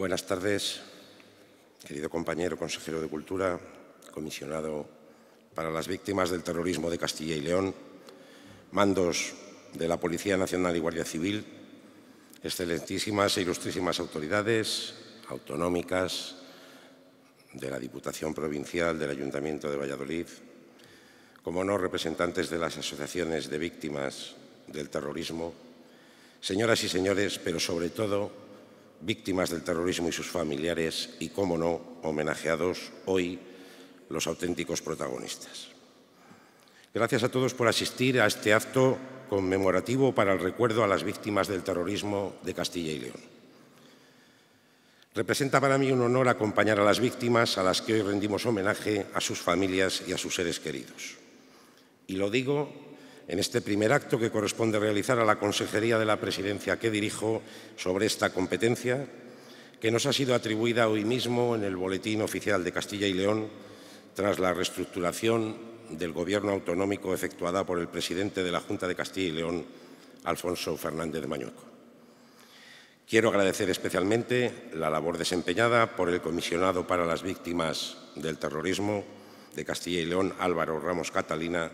Buenas tardes, querido compañero consejero de Cultura, comisionado para las víctimas del terrorismo de Castilla y León, mandos de la Policía Nacional y Guardia Civil, excelentísimas e ilustrísimas autoridades autonómicas de la Diputación Provincial del Ayuntamiento de Valladolid, como no representantes de las asociaciones de víctimas del terrorismo, señoras y señores, pero sobre todo víctimas del terrorismo y sus familiares y, cómo no, homenajeados hoy los auténticos protagonistas. Gracias a todos por asistir a este acto conmemorativo para el recuerdo a las víctimas del terrorismo de Castilla y León. Representa para mí un honor acompañar a las víctimas a las que hoy rendimos homenaje, a sus familias y a sus seres queridos. Y lo digo en este primer acto que corresponde realizar a la Consejería de la Presidencia que dirijo sobre esta competencia, que nos ha sido atribuida hoy mismo en el Boletín Oficial de Castilla y León tras la reestructuración del Gobierno autonómico efectuada por el presidente de la Junta de Castilla y León, Alfonso Fernández de Mañueco. Quiero agradecer especialmente la labor desempeñada por el comisionado para las víctimas del terrorismo de Castilla y León, Álvaro Ramos Catalina,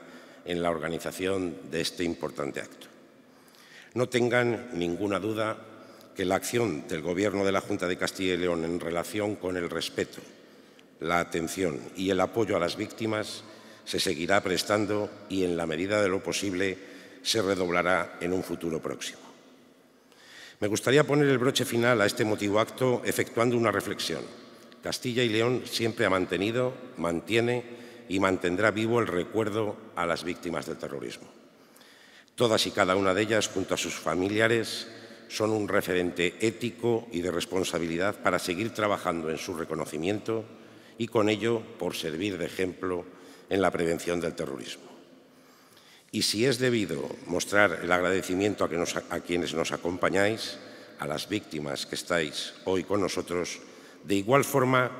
en la organización de este importante acto. No tengan ninguna duda que la acción del Gobierno de la Junta de Castilla y León en relación con el respeto, la atención y el apoyo a las víctimas se seguirá prestando y, en la medida de lo posible, se redoblará en un futuro próximo. Me gustaría poner el broche final a este motivo acto efectuando una reflexión. Castilla y León siempre ha mantenido, mantiene y mantendrá vivo el recuerdo a las víctimas del terrorismo. Todas y cada una de ellas, junto a sus familiares, son un referente ético y de responsabilidad para seguir trabajando en su reconocimiento y con ello por servir de ejemplo en la prevención del terrorismo. Y si es debido mostrar el agradecimiento a, quienes nos acompañáis, a las víctimas que estáis hoy con nosotros, de igual forma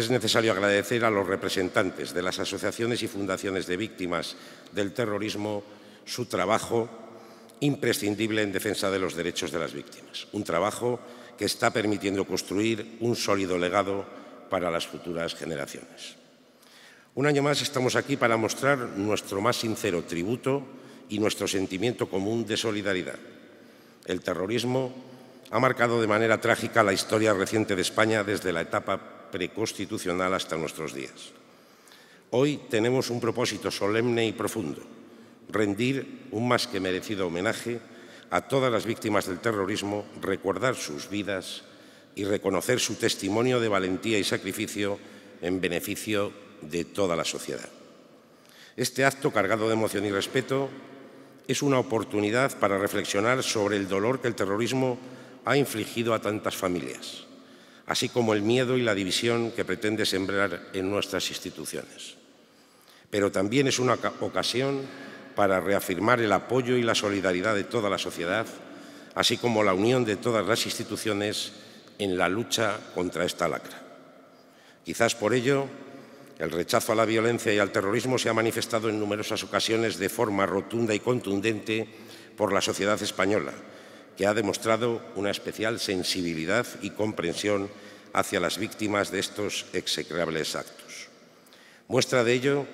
es necesario agradecer a los representantes de las asociaciones y fundaciones de víctimas del terrorismo su trabajo imprescindible en defensa de los derechos de las víctimas, un trabajo que está permitiendo construir un sólido legado para las futuras generaciones. Un año más estamos aquí para mostrar nuestro más sincero tributo y nuestro sentimiento común de solidaridad. El terrorismo ha marcado de manera trágica la historia reciente de España desde la etapa preconstitucional hasta nuestros días. Hoy tenemos un propósito solemne y profundo, rendir un más que merecido homenaje a todas las víctimas del terrorismo, recordar sus vidas y reconocer su testimonio de valentía y sacrificio en beneficio de toda la sociedad. Este acto cargado de emoción y respeto es una oportunidad para reflexionar sobre el dolor que el terrorismo ha infligido a tantas familias así como el miedo y la división que pretende sembrar en nuestras instituciones. Pero también es una ocasión para reafirmar el apoyo y la solidaridad de toda la sociedad, así como la unión de todas las instituciones en la lucha contra esta lacra. Quizás por ello, el rechazo a la violencia y al terrorismo se ha manifestado en numerosas ocasiones de forma rotunda y contundente por la sociedad española, que ha demostrado una especial sensibilidad y comprensión hacia las víctimas de estos execrables actos. Muestra de ello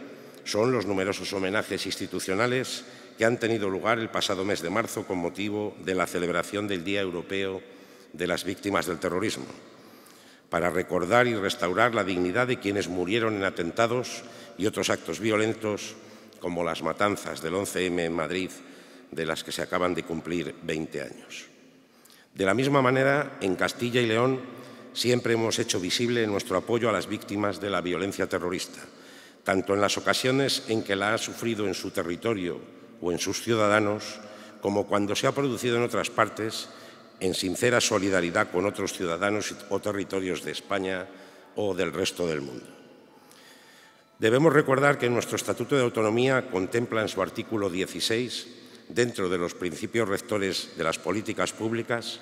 son los numerosos homenajes institucionales que han tenido lugar el pasado mes de marzo con motivo de la celebración del Día Europeo de las Víctimas del Terrorismo, para recordar y restaurar la dignidad de quienes murieron en atentados y otros actos violentos como las matanzas del 11M en Madrid de las que se acaban de cumplir 20 años. De la misma manera, en Castilla y León siempre hemos hecho visible nuestro apoyo a las víctimas de la violencia terrorista, tanto en las ocasiones en que la ha sufrido en su territorio o en sus ciudadanos, como cuando se ha producido en otras partes, en sincera solidaridad con otros ciudadanos o territorios de España o del resto del mundo. Debemos recordar que nuestro Estatuto de Autonomía contempla en su artículo 16 dentro de los principios rectores de las políticas públicas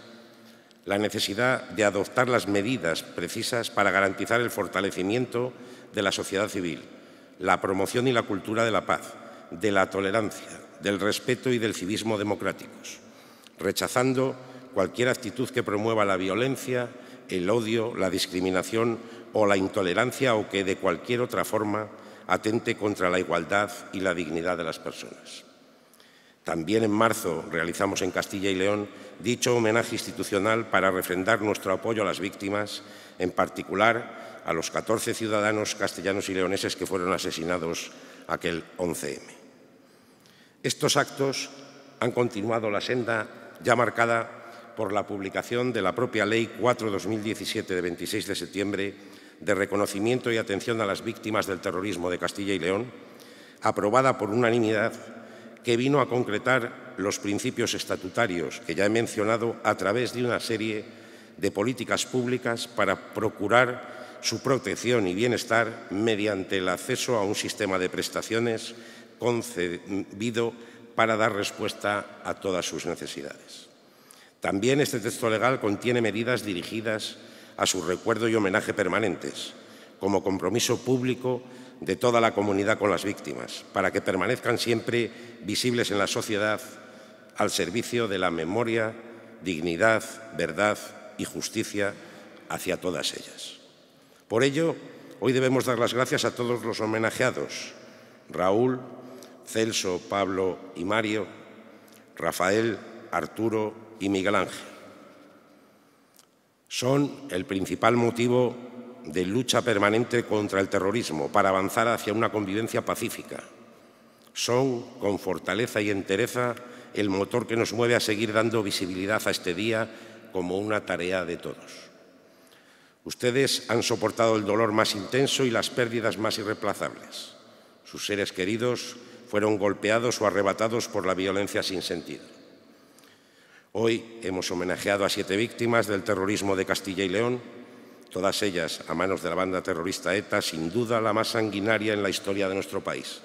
la necesidad de adoptar las medidas precisas para garantizar el fortalecimiento de la sociedad civil, la promoción y la cultura de la paz, de la tolerancia, del respeto y del civismo democráticos, rechazando cualquier actitud que promueva la violencia, el odio, la discriminación o la intolerancia o que de cualquier otra forma atente contra la igualdad y la dignidad de las personas. También en marzo realizamos en Castilla y León dicho homenaje institucional para refrendar nuestro apoyo a las víctimas, en particular a los 14 ciudadanos castellanos y leoneses que fueron asesinados aquel 11M. Estos actos han continuado la senda ya marcada por la publicación de la propia Ley 4-2017 de 26 de septiembre de reconocimiento y atención a las víctimas del terrorismo de Castilla y León, aprobada por unanimidad que vino a concretar los principios estatutarios que ya he mencionado a través de una serie de políticas públicas para procurar su protección y bienestar mediante el acceso a un sistema de prestaciones concebido para dar respuesta a todas sus necesidades. También este texto legal contiene medidas dirigidas a su recuerdo y homenaje permanentes, como compromiso público de toda la comunidad con las víctimas, para que permanezcan siempre visibles en la sociedad al servicio de la memoria, dignidad, verdad y justicia hacia todas ellas. Por ello, hoy debemos dar las gracias a todos los homenajeados, Raúl, Celso, Pablo y Mario, Rafael, Arturo y Miguel Ángel. Son el principal motivo de lucha permanente contra el terrorismo para avanzar hacia una convivencia pacífica. Son, con fortaleza y entereza, el motor que nos mueve a seguir dando visibilidad a este día como una tarea de todos. Ustedes han soportado el dolor más intenso y las pérdidas más irreplazables. Sus seres queridos fueron golpeados o arrebatados por la violencia sin sentido. Hoy hemos homenajeado a siete víctimas del terrorismo de Castilla y León todas ellas a manos de la banda terrorista ETA, sin duda la más sanguinaria en la historia de nuestro país.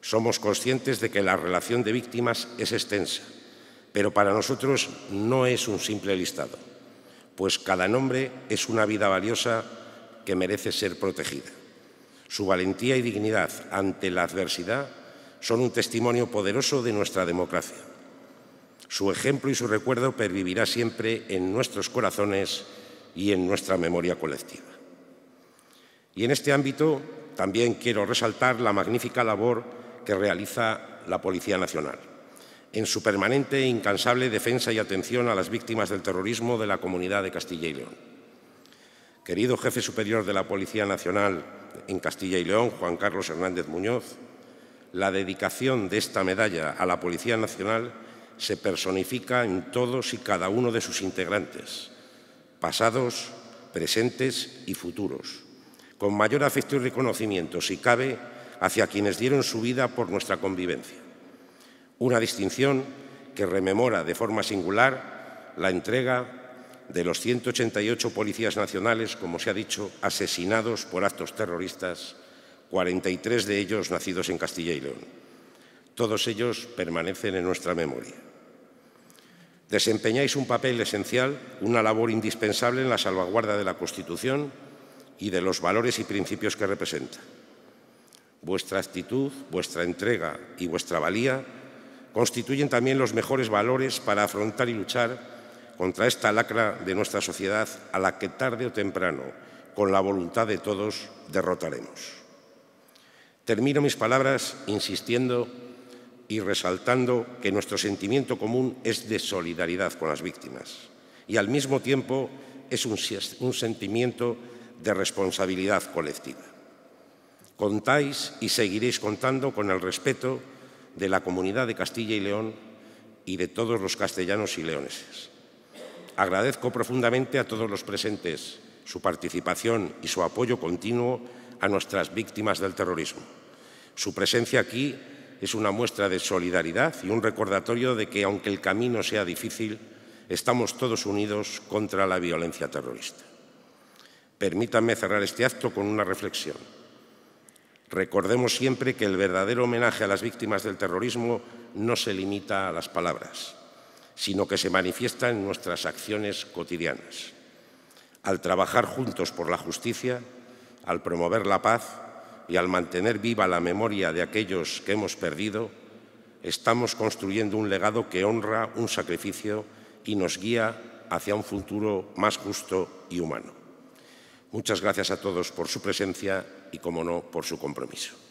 Somos conscientes de que la relación de víctimas es extensa, pero para nosotros no es un simple listado, pues cada nombre es una vida valiosa que merece ser protegida. Su valentía y dignidad ante la adversidad son un testimonio poderoso de nuestra democracia. Su ejemplo y su recuerdo pervivirá siempre en nuestros corazones y en nuestra memoria colectiva. Y en este ámbito también quiero resaltar la magnífica labor que realiza la Policía Nacional en su permanente e incansable defensa y atención a las víctimas del terrorismo de la comunidad de Castilla y León. Querido jefe superior de la Policía Nacional en Castilla y León, Juan Carlos Hernández Muñoz, la dedicación de esta medalla a la Policía Nacional se personifica en todos y cada uno de sus integrantes, pasados, presentes y futuros, con mayor afecto y reconocimiento, si cabe, hacia quienes dieron su vida por nuestra convivencia. Una distinción que rememora de forma singular la entrega de los 188 policías nacionales, como se ha dicho, asesinados por actos terroristas, 43 de ellos nacidos en Castilla y León. Todos ellos permanecen en nuestra memoria. Desempeñáis un papel esencial, una labor indispensable en la salvaguarda de la Constitución y de los valores y principios que representa. Vuestra actitud, vuestra entrega y vuestra valía constituyen también los mejores valores para afrontar y luchar contra esta lacra de nuestra sociedad a la que tarde o temprano, con la voluntad de todos, derrotaremos. Termino mis palabras insistiendo y resaltando que nuestro sentimiento común es de solidaridad con las víctimas y al mismo tiempo es un, sentimiento de responsabilidad colectiva. Contáis y seguiréis contando con el respeto de la comunidad de Castilla y León y de todos los castellanos y leoneses. Agradezco profundamente a todos los presentes su participación y su apoyo continuo a nuestras víctimas del terrorismo. Su presencia aquí es una muestra de solidaridad y un recordatorio de que, aunque el camino sea difícil, estamos todos unidos contra la violencia terrorista. Permítanme cerrar este acto con una reflexión. Recordemos siempre que el verdadero homenaje a las víctimas del terrorismo no se limita a las palabras, sino que se manifiesta en nuestras acciones cotidianas. Al trabajar juntos por la justicia, al promover la paz, y al mantener viva la memoria de aquellos que hemos perdido, estamos construyendo un legado que honra un sacrificio y nos guía hacia un futuro más justo y humano. Muchas gracias a todos por su presencia y, como no, por su compromiso.